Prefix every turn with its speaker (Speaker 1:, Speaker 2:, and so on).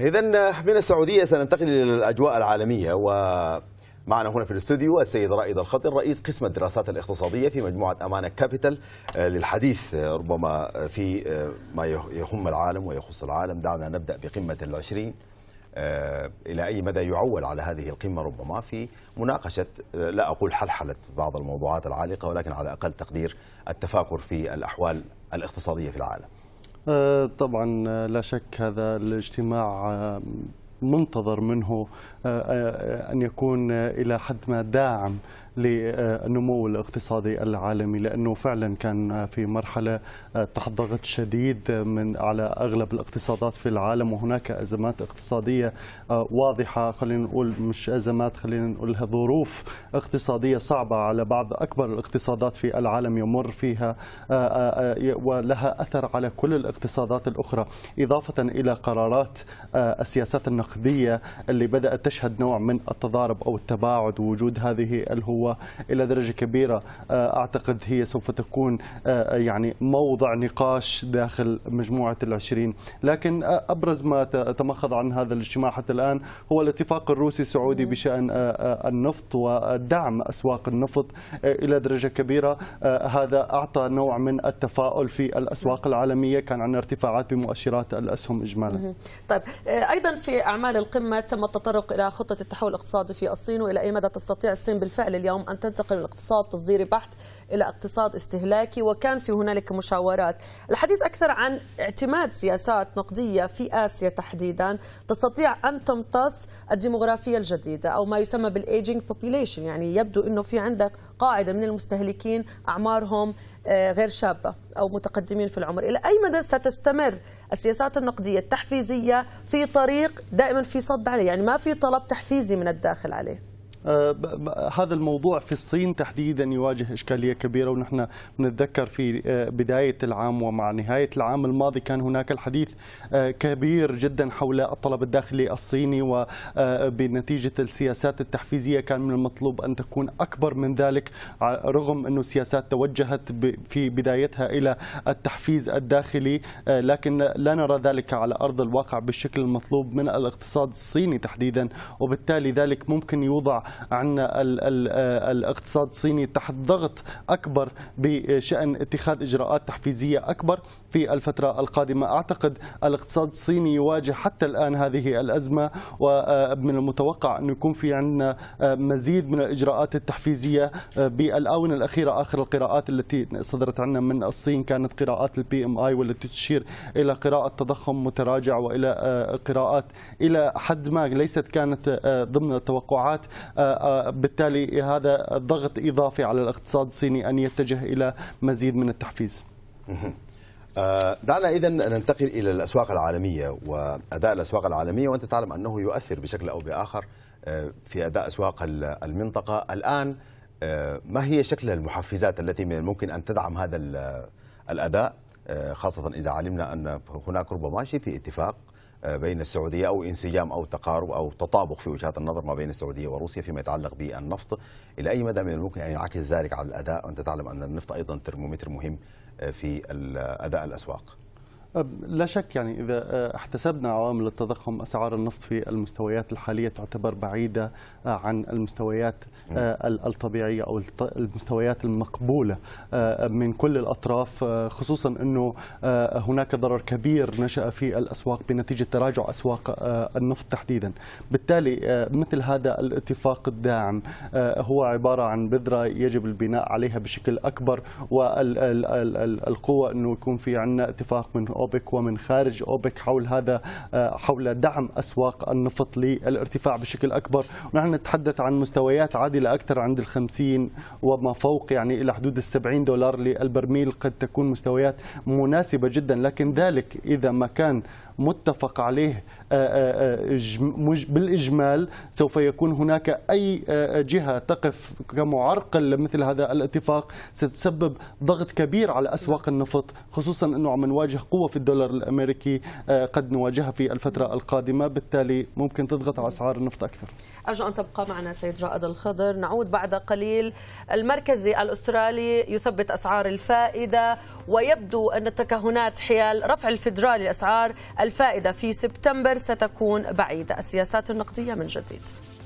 Speaker 1: إذا من السعودية سننتقل إلى الأجواء العالمية ومعنا هنا في الاستوديو السيد رائد الخطر رئيس قسم الدراسات الاقتصادية في مجموعة أمانة كابيتال آه، للحديث آه، ربما آه، في ما يهم العالم ويخص العالم دعنا نبدأ بقمة العشرين إلى أي مدى يعول على هذه القمة ربما في مناقشة لا أقول حلحلة بعض الموضوعات العالقة ولكن على أقل تقدير التفاكر في الأحوال الاقتصادية في العالم
Speaker 2: آه، طبعا آه، لا شك هذا الاجتماع آه، منتظر منه أن يكون إلى حد ما داعم للنمو الاقتصادي العالمي لانه فعلا كان في مرحله تحت ضغط شديد من على اغلب الاقتصادات في العالم وهناك ازمات اقتصاديه واضحه خلينا نقول مش ازمات خلينا نقولها ظروف اقتصاديه صعبه على بعض اكبر الاقتصادات في العالم يمر فيها آه، آه، آه، ولها اثر على كل الاقتصادات الاخرى اضافه الى قرارات السياسات النقديه اللي بدات تشهد نوع من التضارب او التباعد وجود هذه الهوية القوة الى درجه كبيره آه، اعتقد هي سوف تكون آه، آه، يعني موضع نقاش داخل مجموعه العشرين لكن ابرز ما تمخض عن هذا الاجتماع حتى الان هو الاتفاق الروسي السعودي بشان النفط ودعم اسواق النفط الى درجه كبيره هذا اعطى نوع من التفاؤل في الاسواق العالميه كان عندنا ارتفاعات بمؤشرات الاسهم اجمالا
Speaker 3: طيب ايضا في اعمال القمه تم التطرق الى خطه التحول الاقتصادي في الصين والى اي مدى تستطيع الصين بالفعل اليوم اليوم أن تنتقل من اقتصاد تصديري بحت إلى اقتصاد استهلاكي وكان في هنالك مشاورات الحديث أكثر عن اعتماد سياسات نقدية في آسيا تحديدا تستطيع أن تمتص الديمغرافية الجديدة أو ما يسمى بالإيجينج بوبيليشن يعني يبدو أنه في عندك قاعدة من المستهلكين أعمارهم آه، غير شابة أو متقدمين في العمر إلى أي مدى ستستمر السياسات النقدية التحفيزية في طريق دائما في صد عليه يعني ما في طلب تحفيزي من الداخل عليه
Speaker 2: آه، هذا الموضوع في الصين تحديدا يواجه إشكالية كبيرة ونحن نتذكر في آه، بداية العام ومع نهاية العام الماضي كان هناك الحديث آه، كبير جدا حول الطلب الداخلي الصيني وبنتيجة السياسات التحفيزية كان من المطلوب أن تكون أكبر من ذلك رغم أنه السياسات توجهت في بدايتها إلى التحفيز الداخلي لكن لا نرى ذلك على أرض الواقع بالشكل المطلوب من الاقتصاد الصيني تحديدا وبالتالي ذلك ممكن يوضع عندنا ال ال آه، الاقتصاد الصيني تحت ضغط أكبر بشأن اتخاذ إجراءات تحفيزية أكبر في الفترة القادمة أعتقد الاقتصاد الصيني يواجه حتى الآن هذه الأزمة ومن المتوقع أن يكون في عندنا مزيد من الإجراءات التحفيزية بالآونة الأخيرة آخر القراءات التي صدرت عنا من الصين كانت قراءات البي ام اي والتي تشير إلى قراءة تضخم متراجع وإلى آه، قراءات إلى حد ما ليست كانت آه، ضمن التوقعات آه، آه، بالتالي هذا ضغط إضافي على الاقتصاد الصيني أن يتجه إلى مزيد من التحفيز
Speaker 1: آه، دعنا اذا ننتقل الى الاسواق العالميه واداء الاسواق العالميه وانت تعلم انه يؤثر بشكل او باخر في اداء اسواق المنطقه الان ما هي شكل المحفزات التي من الممكن ان تدعم هذا الاداء خاصه اذا علمنا ان هناك ربما شيء في اتفاق آه، بين السعودية أو انسجام أو تقارب أو تطابق في وجهات النظر ما بين السعودية وروسيا فيما يتعلق بالنفط إلى أي مدى من الممكن أن ينعكس ذلك على الأداء وأنت تعلم أن النفط أيضا ترمومتر مهم آه، في أداء الأسواق
Speaker 2: لا شك يعني إذا آه، احتسبنا عوامل التضخم أسعار النفط في المستويات الحالية تعتبر بعيدة آه، عن المستويات آه، الطبيعية أو المستويات المقبولة من كل الأطراف خصوصا أنه هناك ضرر كبير نشأ في الأسواق بنتيجة تراجع أسواق النفط تحديدا بالتالي مثل هذا الاتفاق الداعم هو عبارة عن بذرة يجب البناء عليها بشكل أكبر والقوة أنه يكون في عندنا اتفاق من أوبك ومن خارج أوبك حول هذا آه، حول دعم أسواق النفط للارتفاع بشكل أكبر ونحن نتحدث عن مستويات عادلة أكثر عند ال50 وما فوق يعني إلى حدود ال70 دولار للبرميل قد تكون مستويات مناسبة جدا لكن ذلك إذا ما كان متفق عليه آه، آه، بالإجمال سوف يكون هناك أي جهة تقف كمعرقل لمثل هذا الاتفاق ستسبب ضغط كبير على أسواق النفط خصوصا أنه عم نواجه قوة وفي الدولار الأمريكي آه، قد نواجهها في الفترة القادمة بالتالي ممكن تضغط على أسعار النفط أكثر
Speaker 3: أرجو أن تبقى معنا سيد رائد الخضر نعود بعد قليل المركزي الأسترالي يثبت أسعار الفائدة ويبدو أن التكهنات حيال رفع الفدرالي لأسعار الفائدة في سبتمبر ستكون بعيدة السياسات النقدية من جديد